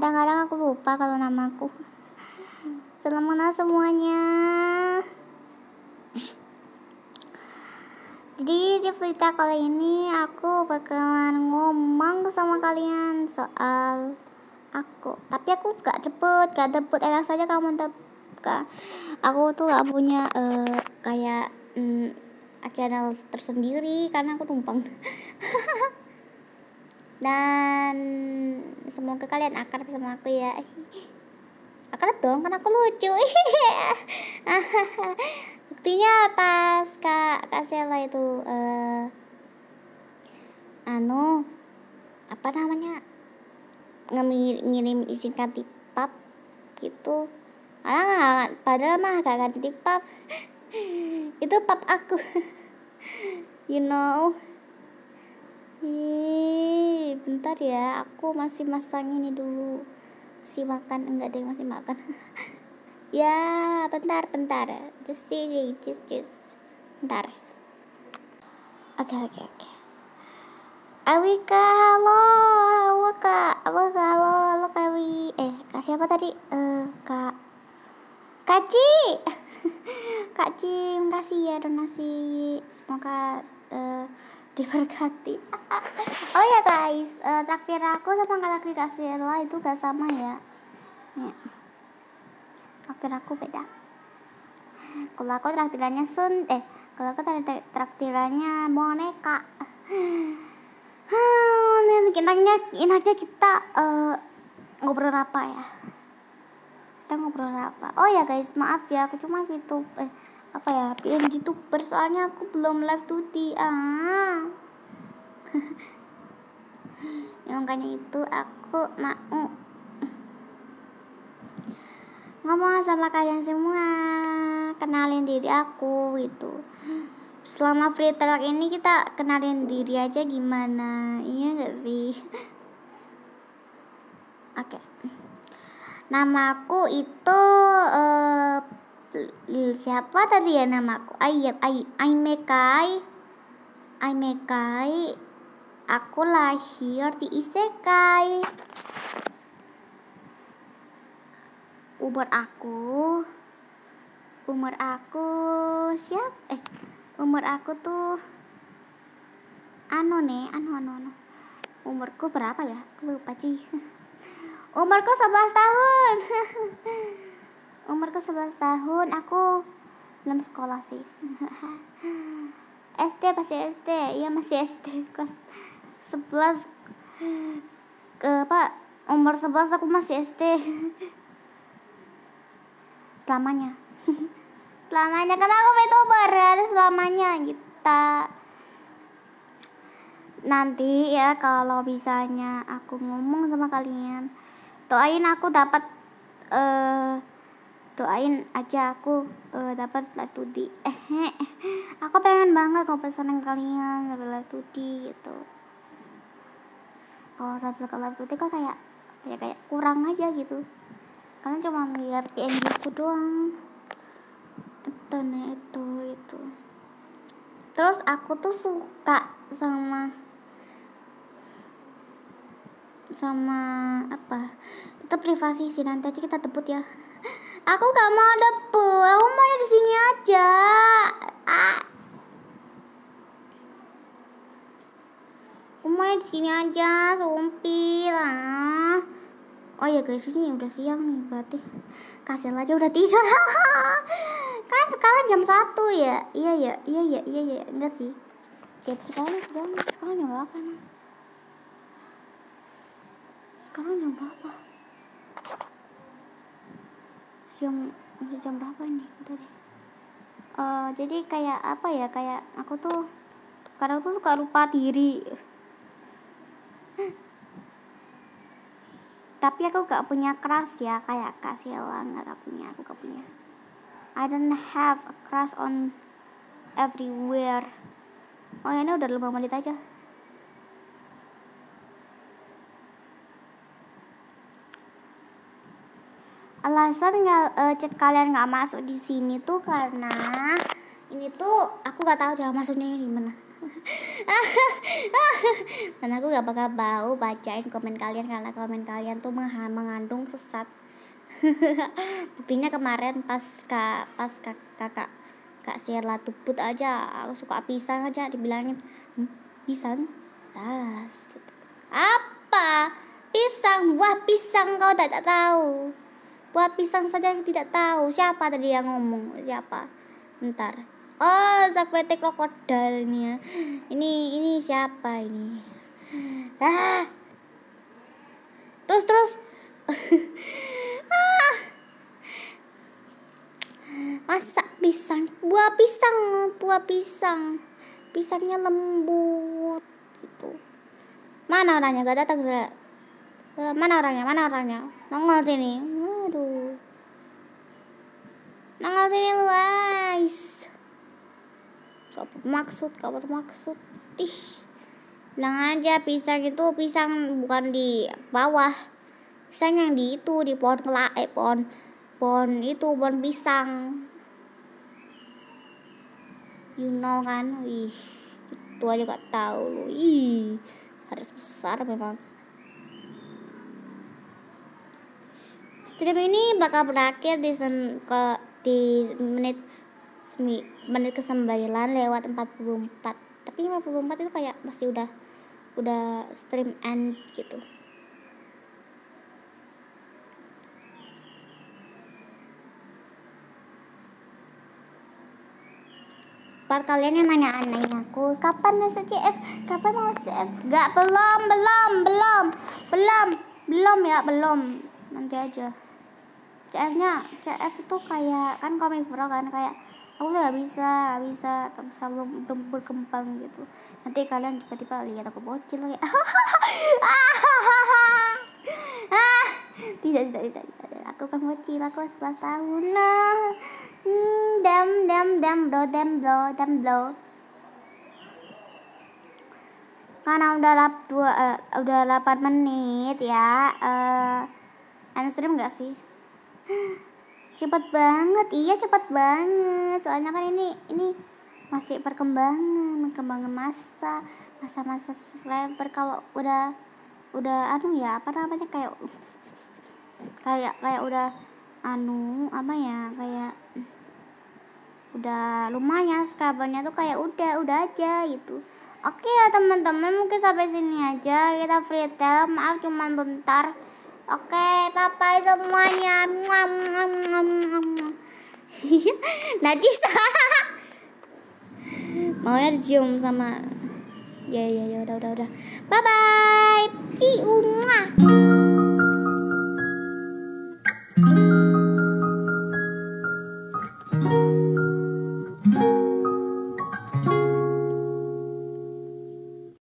Kadang-kadang aku lupa kalau namaku. Salam kenal semuanya. Jadi di cerita kali ini aku bakalan ngomong sama kalian soal aku. Tapi aku gak debut, gak debut enak saja kamu tebak. Aku tuh gak punya uh, kayak um, channel tersendiri karena aku numpang. dan semoga kalian akrab sama aku ya akrab dong karena aku lucu buktinya pas kak kak Sela itu uh, anu apa namanya ngirim ngirim izin ganti pap gitu nggak ah, padahal mah gak ganti pap itu pap aku you know yeah bentar ya aku masih masang ini dulu masih makan enggak ada yang masih makan ya bentar bentar just see just just bentar oke okay, oke okay, oke okay. kalau halo Awika Awika halo halo Kawi eh kak siapa tadi eh uh, kak Kaci Kak kasih ya donasi. Semoga uh, diberkati oh ya guys uh, eh, takdir aku sama takdir allah itu gak sama ya yeah. takdir aku beda kalau aku traktirannya sun eh kalau aku tadi traktirannya boneka hmm, enaknya enaknya kita uh, ngobrol apa ya kita ngobrol apa oh ya guys maaf ya aku cuma youtube eh apa ya PNG tuber soalnya aku belum live tuti ah ya makanya itu aku mau ngomong sama kalian semua kenalin diri aku gitu selama free talk ini kita kenalin diri aja gimana iya gak sih oke okay. nama aku itu uh, siapa tadi ya namaku ayam Ay ay mekai aku lahir di isekai umur aku umur aku siap eh umur aku tuh anu ne anu anu anu umurku berapa ya lupa cuy umurku 11 tahun umurku 11 tahun aku belum sekolah sih SD pasti SD iya masih SD kelas 11 ke apa umur 11 aku masih SD selamanya selamanya karena aku youtuber harus selamanya kita nanti ya kalau misalnya aku ngomong sama kalian doain aku dapat eh uh, doain aja aku uh, dapat latudi eh, aku pengen banget kalau pesanan kalian sambil latudi gitu kalau sambil ke latudi kok kayak kayak kayak kurang aja gitu karena cuma ngeliat PNG aku doang itu nah, itu itu terus aku tuh suka sama sama apa itu privasi sih nanti aja kita tebut ya Aku gak mau debu, aku mau di sini aja. Ah. Aku mau di sini aja, sumpil ah. Oh ya guys, ini udah siang nih, berarti kasih aja udah tidur. kan sekarang jam satu ya. Iya ya, iya ya, iya ya, enggak sih. Jadi sekarang sekarang, sekarang jam berapa nih Sekarang jam berapa? jam masih jam berapa ini tadi uh, ya. eh, jadi kayak apa ya kayak aku tuh kadang tuh suka lupa diri tapi aku gak punya crush ya kayak kasih Sheila gak, gak punya aku gak punya I don't have a crush on everywhere oh ya ini udah lima menit aja alasan nggak uh, chat kalian nggak masuk di sini tuh karena ini tuh aku nggak tahu cara masuknya gimana karena aku nggak bakal bau bacain komen kalian karena komen kalian tuh mengandung sesat buktinya kemarin pas kak pas kak kakak kak Sierra tuput aja aku suka pisang aja dibilangin hm, pisang sas gitu. apa pisang buah pisang kau tak, tak tahu Buah pisang saja yang tidak tahu siapa tadi yang ngomong siapa. Ntar. Oh, sakvete krokodil ini ya. Ini ini siapa ini? Ah. Terus terus. ah. Masak pisang, buah pisang, buah pisang. Pisangnya lembut gitu. Mana orangnya? Gak datang. Eh, mana orangnya? Mana orangnya? Nongol sini. Hmm lu guys, Gak bermaksud, gak bermaksud. Ih. Bilang aja pisang itu pisang bukan di bawah. Pisang yang di itu di pohon kelak eh pohon pohon itu pohon pisang. You know kan? Wih. Itu aja gak tahu lu. Ih. Harus besar memang. Stream ini bakal berakhir di sen ke di menit menit ke 9 lewat 44 tapi 54 itu kayak masih udah udah stream end gitu buat kalian yang nanya anaknya aku kapan masuk CF kapan mau CF gak belum belum belum belum belum ya belum nanti aja CF-nya CF itu kayak kan komik pro kan kayak aku nggak bisa gak bisa gak bisa belum belum berkembang gitu nanti kalian tiba-tiba lihat aku bocil kayak ah, tidak tidak tidak tidak aku kan bocil aku 11 tahun nah hmm, dam dam dam bro dam bro dam bro karena udah lap dua uh, udah 8 menit ya uh, end stream gak sih cepat banget iya cepat banget soalnya kan ini ini masih perkembangan perkembangan masa masa-masa subscriber kalau udah udah anu ya apa namanya kayak kayak kayak udah anu apa ya kayak udah lumayan subscribernya tuh kayak udah udah aja gitu oke ya teman-teman mungkin sampai sini aja kita free time maaf cuman bentar Oke, bye-bye semuanya. Najisa. Maunya dicium sama Ya ya ya udah udah udah. Bye bye. Cium.